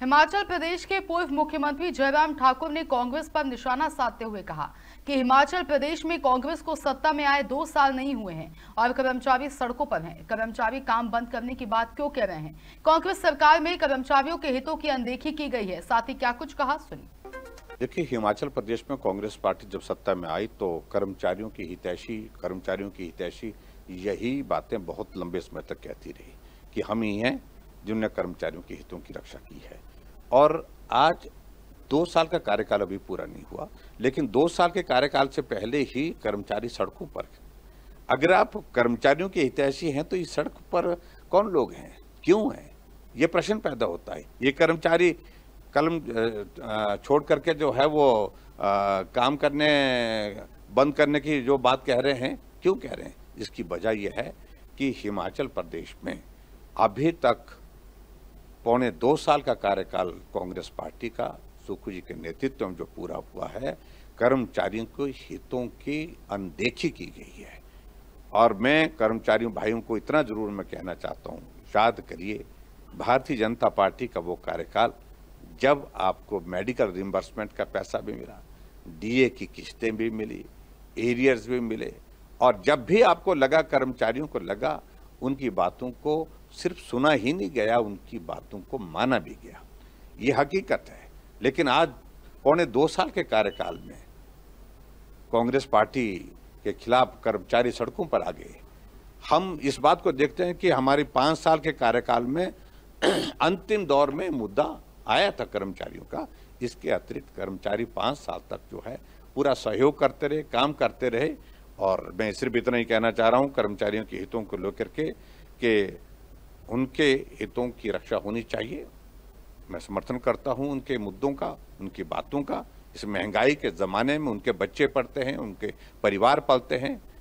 हिमाचल प्रदेश के पूर्व मुख्यमंत्री जयराम ठाकुर ने कांग्रेस पर निशाना साधते हुए कहा कि हिमाचल प्रदेश में कांग्रेस को सत्ता में आए दो साल नहीं हुए हैं और कर्मचारी सड़कों पर हैं कर्मचारी काम बंद करने की बात क्यों कह रहे हैं कांग्रेस सरकार में कर्मचारियों के हितों की अनदेखी की गई है साथ ही क्या कुछ कहा सुनिए देखिए हिमाचल प्रदेश में कांग्रेस पार्टी जब सत्ता में आई तो कर्मचारियों की हितैषी कर्मचारियों की हितैषी यही बातें बहुत लंबे समय तक कहती रही कि हम ही हैं जिनने कर्मचारियों के हितों की रक्षा की है और आज दो साल का कार्यकाल अभी पूरा नहीं हुआ लेकिन दो साल के कार्यकाल से पहले ही कर्मचारी सड़कों पर अगर आप कर्मचारियों के हितैषी हैं तो इस सड़क पर कौन लोग हैं क्यों हैं ये प्रश्न पैदा होता है ये कर्मचारी कलम छोड़ करके जो है वो काम करने बंद करने की जो बात कह रहे हैं क्यों कह रहे हैं इसकी वजह यह है कि हिमाचल प्रदेश में अभी तक पौने दो साल का कार्यकाल कांग्रेस पार्टी का सुखू जी के नेतृत्व में जो पूरा हुआ है कर्मचारियों के हितों की अनदेखी की गई है और मैं कर्मचारियों भाइयों को इतना जरूर मैं कहना चाहता हूँ याद करिए भारतीय जनता पार्टी का वो कार्यकाल जब आपको मेडिकल रिम्बर्समेंट का पैसा भी मिला डीए की किस्तें भी मिली एरियर्स भी मिले और जब भी आपको लगा कर्मचारियों को लगा उनकी बातों को सिर्फ सुना ही नहीं गया उनकी बातों को माना भी गया ये हकीकत है लेकिन आज पौने दो साल के कार्यकाल में कांग्रेस पार्टी के खिलाफ कर्मचारी सड़कों पर आ गए हम इस बात को देखते हैं कि हमारी पाँच साल के कार्यकाल में अंतिम दौर में मुद्दा आया था कर्मचारियों का इसके अतिरिक्त कर्मचारी पाँच साल तक जो है पूरा सहयोग करते रहे काम करते रहे और मैं सिर्फ इतना ही कहना चाह रहा हूँ कर्मचारियों के हितों को लेकर के कि उनके हितों की रक्षा होनी चाहिए मैं समर्थन करता हूं उनके मुद्दों का उनकी बातों का इस महंगाई के ज़माने में उनके बच्चे पढ़ते हैं उनके परिवार पलते हैं